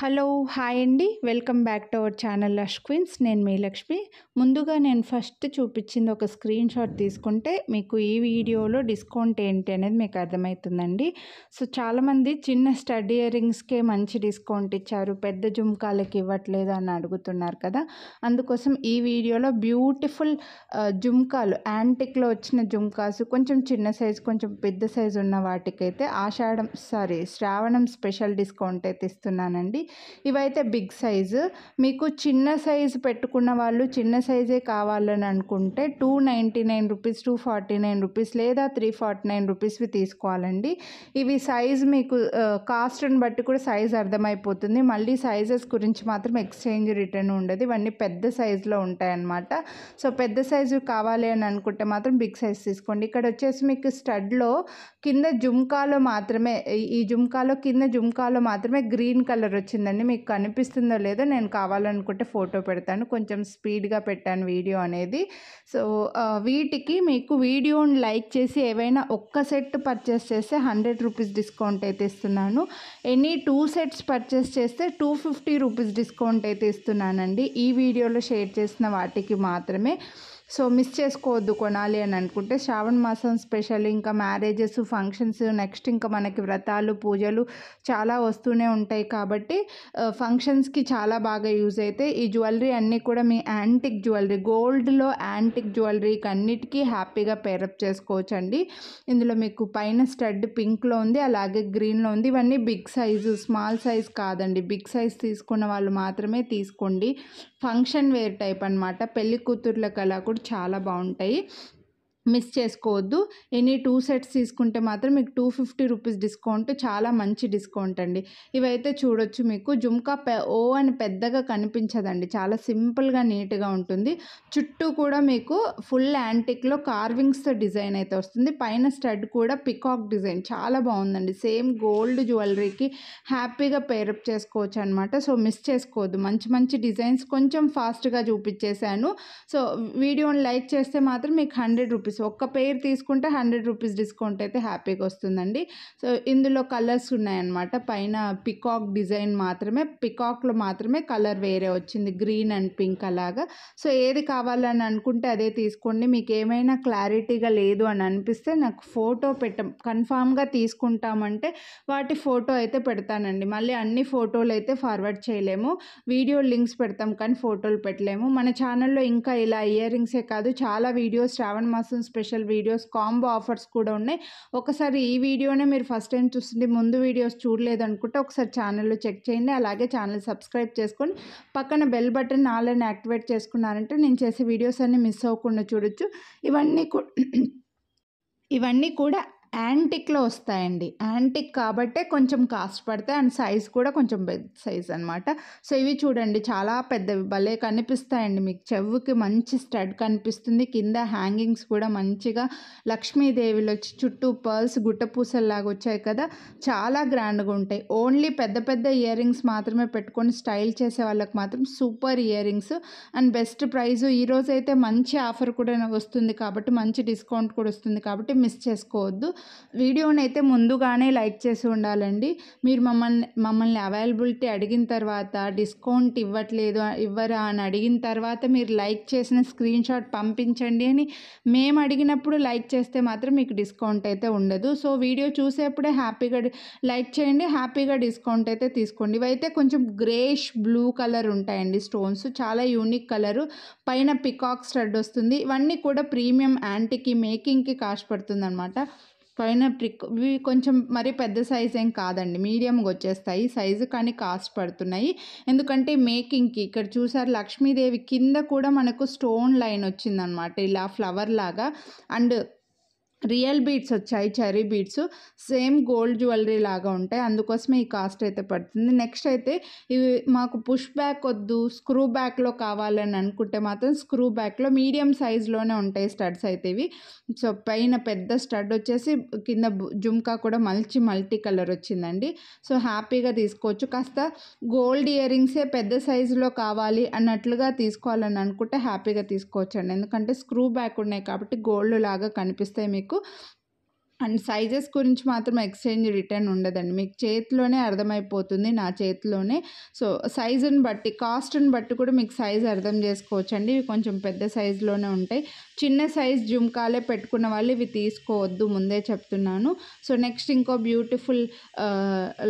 hello hi అండి welcome back to our channel Lush Queens నేను మీ లక్ష్మి ముందుగా నేను ఫస్ట్ చూపించింది ఒక స్క్రీన్ షాట్ తీసుకుంటే మీకు ఈ వీడియోలో డిస్కౌంట్ ఏంటి అనేది మీకు అర్థమవుతుందండి సో చాలామంది చిన్న స్టడీ ఇయరింగ్స్కే మంచి డిస్కౌంట్ ఇచ్చారు పెద్ద జుమ్కాలకి ఇవ్వట్లేదు అని అడుగుతున్నారు కదా అందుకోసం ఈ వీడియోలో బ్యూటిఫుల్ జుమ్కాలు యాంటిక్లో వచ్చిన జుమ్కాస్ కొంచెం చిన్న సైజు కొంచెం పెద్ద సైజు ఉన్న వాటికైతే ఆషాఢం సారీ శ్రావణం స్పెషల్ డిస్కౌంట్ అయితే ఇస్తున్నానండి ఉన్నాయండి ఇవైతే బిగ్ సైజు మీకు చిన్న సైజు పెట్టుకున్న వాళ్ళు చిన్న సైజే కావాలని అనుకుంటే two ninety nine rupees two forty nine rupees లేదా త్రీ ఫార్టీ నైన్ రూపీస్వి తీసుకోవాలండి ఇవి సైజ్ మీకు కాస్ట్ని బట్టి కూడా సైజ్ అర్థమైపోతుంది మళ్ళీ సైజెస్ గురించి మాత్రం ఎక్స్చేంజ్ రిటర్న్ ఉండదు ఇవన్నీ పెద్ద సైజులో ఉంటాయన్నమాట సో పెద్ద సైజు కావాలి అని అనుకుంటే మాత్రం బిగ్ సైజ్ తీసుకోండి ఇక్కడ వచ్చేసి మీకు స్టడ్లో కింద జుమ్కాలో మాత్రమే ఈ జుమ్కాలో కింద జుమ్కాలో మాత్రమే గ్రీన్ కలర్ వచ్చిందండి మీకు కనిపిస్తుందో లేదో నేను కావాలనుకుంటే ఫోటో పెడతాను కొంచెం స్పీడ్గా పెట్టాను వీడియో అనేది సో వీటికి మీకు వీడియోని లైక్ చేసి ఏవైనా ఒక్క సెట్ పర్చేస్ చేస్తే హండ్రెడ్ రూపీస్ డిస్కౌంట్ అయితే ఇస్తున్నాను ఎనీ టూ సెట్స్ పర్చేస్ చేస్తే టూ ఫిఫ్టీ రూపీస్ డిస్కౌంట్ అయితే ఇస్తున్నానండి ఈ వీడియోలో షేర్ చేసిన వాటికి మాత్రమే సో మిస్ చేసుకోవద్దు కొనాలి అని అనుకుంటే శ్రావణ మాసం స్పెషల్ ఇంకా మ్యారేజెస్ ఫంక్షన్స్ నెక్స్ట్ ఇంకా మనకి వ్రతాలు పూజలు చాలా వస్తూనే ఉంటాయి కాబట్టి ఫంక్షన్స్కి చాలా బాగా యూజ్ అయితే ఈ జ్యువెలరీ అన్నీ కూడా మీ యాంటిక్ జ్యువెలరీ గోల్డ్లో యాంటిక్ జ్యువెలరీకి అన్నిటికీ హ్యాపీగా పేరప్ చేసుకోవచ్చు అండి ఇందులో మీకు పైన స్టడ్ పింక్లో ఉంది అలాగే గ్రీన్లో ఉంది ఇవన్నీ బిగ్ సైజు స్మాల్ సైజ్ కాదండి బిగ్ సైజ్ తీసుకున్న వాళ్ళు మాత్రమే తీసుకోండి ఫంక్షన్ వేర్ టైప్ అనమాట పెళ్లి కూతుర్లకు అలా కూడా చాలా బాగుంటాయి మిస్ చేసుకోవద్దు ఎనీ టూ సెట్స్ తీసుకుంటే మాత్రం మీకు టూ ఫిఫ్టీ రూపీస్ డిస్కౌంట్ చాలా మంచి డిస్కౌంట్ అండి ఇవైతే చూడొచ్చు మీకు జుమ్కా పె ఓ అని పెద్దగా కనిపించదండి చాలా సింపుల్గా నీట్గా ఉంటుంది చుట్టూ కూడా మీకు ఫుల్ యాంటిక్లో కార్వింగ్స్తో డిజైన్ అయితే వస్తుంది పైన స్టడ్ కూడా పికాక్ డిజైన్ చాలా బాగుందండి సేమ్ గోల్డ్ జ్యువెలరీకి హ్యాపీగా పేరప్ చేసుకోవచ్చు అనమాట సో మిస్ చేసుకోవద్దు మంచి మంచి డిజైన్స్ కొంచెం ఫాస్ట్గా చూపించేశాను సో వీడియోని లైక్ చేస్తే మాత్రం మీకు హండ్రెడ్ రూపీస్ రూపీస్ ఒక్క పెయిర్ తీసుకుంటే హండ్రెడ్ రూపీస్ డిస్కౌంట్ అయితే హ్యాపీగా వస్తుందండి సో ఇందులో కలర్స్ ఉన్నాయన్నమాట పైన పికాక్ డిజైన్ మాత్రమే పికాక్లో మాత్రమే కలర్ వేరే వచ్చింది గ్రీన్ అండ్ పింక్ అలాగా సో ఏది కావాలని అనుకుంటే అదే తీసుకోండి మీకు ఏమైనా క్లారిటీగా లేదు అని అనిపిస్తే నాకు ఫోటో పెట్టం కన్ఫామ్గా తీసుకుంటామంటే వాటి ఫోటో అయితే పెడతానండి మళ్ళీ అన్ని ఫోటోలు అయితే ఫార్వర్డ్ చేయలేము వీడియో లింక్స్ పెడతాం కానీ ఫోటోలు పెట్టలేము మన ఛానల్లో ఇంకా ఇలా ఇయర్ రింగ్సే కాదు చాలా వీడియోస్ శ్రావణ మాసం కోసం స్పెషల్ వీడియోస్ కాంబో ఆఫర్స్ కూడా ఉన్నాయి ఒకసారి ఈ వీడియోనే మీరు ఫస్ట్ టైం చూస్తుంటే ముందు వీడియోస్ చూడలేదనుకుంటే ఒకసారి ఛానల్లో చెక్ చేయండి అలాగే ఛానల్ సబ్స్క్రైబ్ చేసుకొని పక్కన బెల్ బటన్ ఆన్లైన్ యాక్టివేట్ చేసుకున్నారంటే నేను చేసే వీడియోస్ అన్నీ మిస్ అవ్వకుండా చూడొచ్చు ఇవన్నీ ఇవన్నీ కూడా యాంటిక్లో వస్తాయండి యాంటిక్ కాబట్టే కొంచెం కాస్ట్ పడతాయి అండ్ సైజ్ కూడా కొంచెం పెద్ద సైజ్ అనమాట సో ఇవి చూడండి చాలా పెద్దవి భలే కనిపిస్తాయండి మీకు చెవుకి మంచి స్టడ్ కనిపిస్తుంది కింద హ్యాంగింగ్స్ కూడా మంచిగా లక్ష్మీదేవిలో వచ్చి చుట్టూ పర్ల్స్ గుట్టపూసల్లాగా వచ్చాయి కదా చాలా గ్రాండ్గా ఉంటాయి ఓన్లీ పెద్ద పెద్ద ఇయర్ రింగ్స్ మాత్రమే పెట్టుకొని స్టైల్ చేసే వాళ్ళకి మాత్రం super earrings and best ఈరోజు అయితే మంచి ఆఫర్ కూడా వస్తుంది కాబట్టి మంచి డిస్కౌంట్ కూడా వస్తుంది కాబట్టి మిస్ చేసుకోవద్దు వీడియోని అయితే ముందుగానే లైక్ చేసి ఉండాలండి మీరు మమ్మల్ని మమ్మల్ని అవైలబిలిటీ అడిగిన తర్వాత డిస్కౌంట్ ఇవ్వట్లేదు ఇవ్వరా అని అడిగిన తర్వాత మీరు లైక్ చేసిన స్క్రీన్ షాట్ పంపించండి అని మేము అడిగినప్పుడు లైక్ చేస్తే మాత్రం మీకు డిస్కౌంట్ అయితే ఉండదు సో వీడియో చూసేప్పుడే హ్యాపీగా లైక్ చేయండి హ్యాపీగా డిస్కౌంట్ అయితే తీసుకోండి ఇవైతే కొంచెం గ్రేష్ బ్లూ కలర్ ఉంటాయండి స్టోన్స్ చాలా యూనిక్ కలరు పైన పికాక్ స్టడ్ వస్తుంది ఇవన్నీ కూడా ప్రీమియం యాంటీకి మేకింగ్కి కాస్ట్ పడుతుంది అనమాట పైన ప్రిక్ ఇవి కొంచెం మరీ పెద్ద సైజ్ ఏం కాదండి మీడియంగా వచ్చేస్తాయి సైజు కానీ కాస్ట్ పడుతున్నాయి ఎందుకంటే మేకింగ్కి ఇక్కడ చూసారు లక్ష్మీదేవి కింద కూడా మనకు స్టోన్ లైన్ వచ్చిందనమాట ఇలా ఫ్లవర్ లాగా అండ్ రియల్ బీడ్స్ వచ్చాయి cherry beads same gold jewellery లాగా ఉంటాయి అందుకోసమే ఈ కాస్ట్ అయితే పడుతుంది నెక్స్ట్ అయితే ఇవి మాకు పుష్ బ్యాక్ వద్దు స్క్రూ బ్యాక్లో కావాలని అనుకుంటే మాత్రం స్క్రూ బ్యాక్లో మీడియం సైజ్లోనే ఉంటాయి స్టడ్స్ అయితే ఇవి సో పైన పెద్ద స్టడ్ వచ్చేసి కింద జుమ్కా కూడా మల్చి మల్టీ కలర్ వచ్చిందండి సో హ్యాపీగా తీసుకోవచ్చు కాస్త గోల్డ్ రింగ్సే పెద్ద సైజులో కావాలి అన్నట్లుగా తీసుకోవాలని అనుకుంటే హ్యాపీగా తీసుకోవచ్చండి ఎందుకంటే స్క్రూ బ్యాక్ ఉన్నాయి కాబట్టి గోల్డ్ లాగా కనిపిస్తాయి మీకు మీకు అండ్ సైజెస్ గురించి మాత్రం ఎక్స్చేంజ్ రిటర్న్ ఉండదండి మీకు చేతిలోనే అర్థమైపోతుంది నా చేతిలోనే సో సైజుని బట్టి కాస్ట్ని బట్టి కూడా మీకు సైజ్ అర్థం చేసుకోవచ్చండి ఇవి కొంచెం పెద్ద సైజులోనే ఉంటాయి చిన్న సైజ్ జుమ్కాలే పెట్టుకున్న వాళ్ళు ఇవి తీసుకోవద్దు ముందే చెప్తున్నాను సో నెక్స్ట్ ఇంకో బ్యూటిఫుల్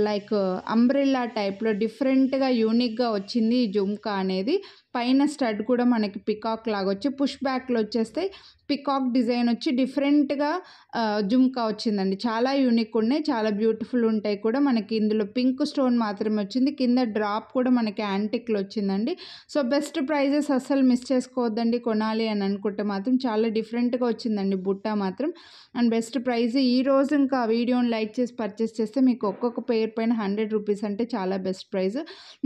లైక్ అంబ్రెల్లా టైప్లో డిఫరెంట్గా యూనిక్గా వచ్చింది ఈ జుమ్కా అనేది పైన స్టడ్ కూడా మనకి పికాక్ లాగా వచ్చి పుష్ బ్యాక్లో వచ్చేస్తే పికాక్ డిజైన్ వచ్చి డిఫరెంట్గా జుమ్కా వచ్చిందండి చాలా యూనిక్ ఉన్నాయి చాలా బ్యూటిఫుల్ ఉంటాయి కూడా మనకి ఇందులో పింక్ స్టోన్ మాత్రమే వచ్చింది కింద డ్రాప్ కూడా మనకి యాంటిక్లో వచ్చిందండి సో బెస్ట్ ప్రైజెస్ అస్సలు మిస్ చేసుకోవద్దండి కొనాలి అని అనుకుంటే మాత్రం చాలా డిఫరెంట్గా వచ్చిందండి బుట్ట మాత్రం అండ్ బెస్ట్ ప్రైజ్ ఈ రోజు ఇంకా వీడియోని లైక్ చేసి పర్చేస్ చేస్తే మీకు ఒక్కొక్క పేరు పైన హండ్రెడ్ రూపీస్ అంటే చాలా బెస్ట్ ప్రైస్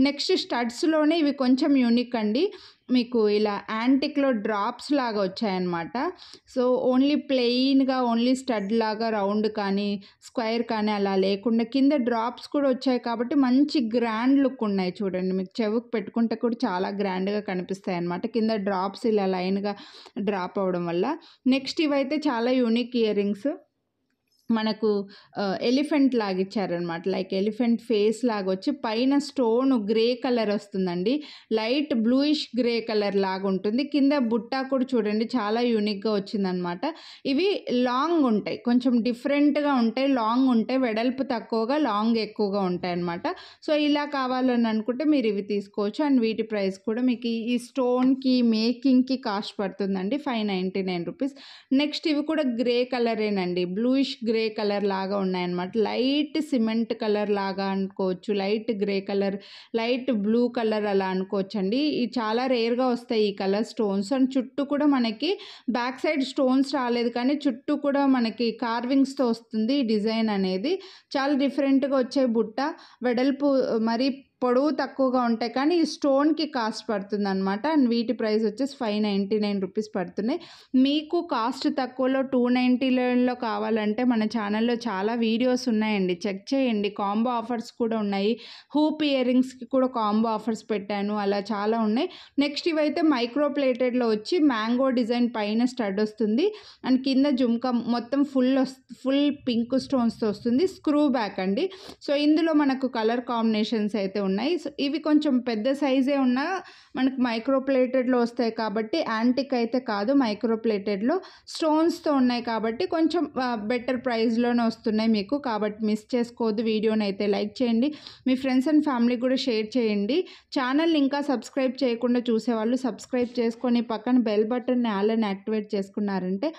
నెక్స్ట్ స్టడ్స్లోనే ఇవి కొంచెం యూనిక్ అండి చూడండి మీకు ఇలా యాంటిక్లో డ్రాప్స్ లాగా వచ్చాయన్నమాట సో ఓన్లీ ప్లెయిన్గా ఓన్లీ స్టడ్ లాగా రౌండ్ కానీ స్క్వేర్ కానీ అలా లేకుండా కింద డ్రాప్స్ కూడా వచ్చాయి కాబట్టి మంచి గ్రాండ్ లుక్ ఉన్నాయి చూడండి మీకు చెవుకు పెట్టుకుంటే కూడా చాలా గ్రాండ్గా కనిపిస్తాయి అనమాట కింద డ్రాప్స్ ఇలా లైన్గా డ్రాప్ అవ్వడం వల్ల నెక్స్ట్ ఇవైతే చాలా యూనిక్ ఇయర్ రింగ్స్ మనకు ఎలిఫెంట్ లాగా ఇచ్చారనమాట లైక్ ఎలిఫెంట్ ఫేస్ లాగా వచ్చి పైన స్టోన్ గ్రే కలర్ వస్తుందండి లైట్ బ్లూయిష్ గ్రే కలర్ లాగా ఉంటుంది కింద బుట్టా కూడా చూడండి చాలా యూనిక్గా వచ్చిందనమాట ఇవి లాంగ్ ఉంటాయి కొంచెం డిఫరెంట్గా ఉంటాయి లాంగ్ ఉంటాయి వెడల్పు తక్కువగా లాంగ్ ఎక్కువగా ఉంటాయి అనమాట సో ఇలా కావాలని అనుకుంటే మీరు ఇవి తీసుకోవచ్చు అండ్ వీటి ప్రైస్ కూడా మీకు ఈ స్టోన్కి మేకింగ్కి కాస్ట్ పడుతుందండి five ninety nine rupees next ఇవి కూడా గ్రే కలరేనండి బ్లూయిష్ గ్రే గ్రే కలర్ లాగా ఉన్నాయన్నమాట లైట్ సిమెంట్ కలర్ లాగా అనుకోవచ్చు light grey colour light blue colour అలా అనుకోవచ్చండి ఇవి చాలా రేర్గా వస్తాయి ఈ కలర్ స్టోన్స్ అండ్ చుట్టూ కూడా మనకి బ్యాక్ సైడ్ స్టోన్స్ రాలేదు కానీ చుట్టూ కూడా మనకి కార్వింగ్స్తో వస్తుంది ఈ డిజైన్ అనేది చాలా డిఫరెంట్గా వచ్చే బుట్ట వెడల్పు మరి పొడవు తక్కువగా ఉంటాయి కానీ ఈ స్టోన్కి కాస్ట్ పడుతుంది అనమాట అండ్ వీటి ప్రైస్ వచ్చేసి ఫైవ్ నైంటీ నైన్ రూపీస్ పడుతున్నాయి మీకు కాస్ట్ తక్కువలో టూ నైన్లో కావాలంటే మన ఛానల్లో చాలా వీడియోస్ ఉన్నాయండి చెక్ చేయండి కాంబో ఆఫర్స్ కూడా ఉన్నాయి హూప్ ఇయరింగ్స్కి కూడా కాంబో ఆఫర్స్ పెట్టాను అలా చాలా ఉన్నాయి నెక్స్ట్ ఇవైతే మైక్రో ప్లేటెడ్లో వచ్చి మ్యాంగో డిజైన్ పైన స్టడ్ వస్తుంది అండ్ కింద జుమ్కా మొత్తం ఫుల్ ఫుల్ పింక్ స్టోన్స్తో వస్తుంది స్క్రూ బ్యాక్ అండి సో ఇందులో మనకు కలర్ కాంబినేషన్స్ అయితే ఉన్నాయి ఇవి కొంచెం పెద్ద సైజే ఉన్నా మనకు మైక్రోప్లేటెడ్లో వస్తాయి కాబట్టి యాంటిక్ అయితే కాదు మైక్రోప్లేటెడ్లో స్టోన్స్తో ఉన్నాయి కాబట్టి కొంచెం బెటర్ ప్రైస్లోనే వస్తున్నాయి మీకు కాబట్టి మిస్ చేసుకోవద్దు వీడియోని అయితే లైక్ చేయండి మీ ఫ్రెండ్స్ అండ్ ఫ్యామిలీ కూడా షేర్ చేయండి ఛానల్ని ఇంకా సబ్స్క్రైబ్ చేయకుండా చూసేవాళ్ళు సబ్స్క్రైబ్ చేసుకొని పక్కన బెల్ బటన్ని ఆలని యాక్టివేట్ చేసుకున్నారంటే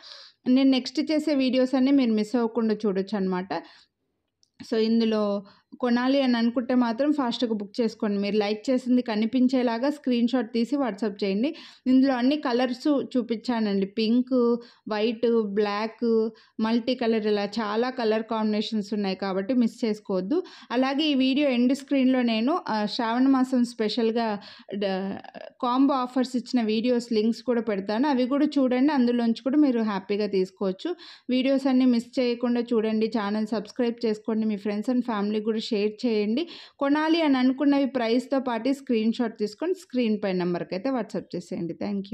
నేను నెక్స్ట్ చేసే వీడియోస్ అన్నీ మీరు మిస్ అవ్వకుండా చూడొచ్చు అనమాట సో ఇందులో కొనాలి అని అనుకుంటే మాత్రం ఫాస్ట్గా బుక్ చేసుకోండి మీరు లైక్ చేసింది కనిపించేలాగా స్క్రీన్ షాట్ తీసి వాట్సాప్ చేయండి ఇందులో అన్ని కలర్స్ చూపించానండి pink white black multi colour ఇలా చాలా కలర్ కాంబినేషన్స్ ఉన్నాయి కాబట్టి మిస్ చేసుకోవద్దు అలాగే ఈ వీడియో ఎండ్ స్క్రీన్లో నేను శ్రావణ మాసం స్పెషల్గా కాంబో ఆఫర్స్ ఇచ్చిన వీడియోస్ లింక్స్ కూడా పెడతాను అవి కూడా చూడండి అందులోంచి కూడా మీరు హ్యాపీగా తీసుకోవచ్చు వీడియోస్ అన్నీ మిస్ చేయకుండా చూడండి ఛానల్ సబ్స్క్రైబ్ చేసుకోండి మీ ఫ్రెండ్స్ అండ్ ఫ్యామిలీ కూడా ఎవరు షేర్ చేయండి కొనాలి అని అనుకున్నవి ప్రైస్తో పాటు స్క్రీన్ షాట్ తీసుకొని స్క్రీన్ పై నెంబర్కి అయితే వాట్సాప్ చేసేయండి థ్యాంక్ యూ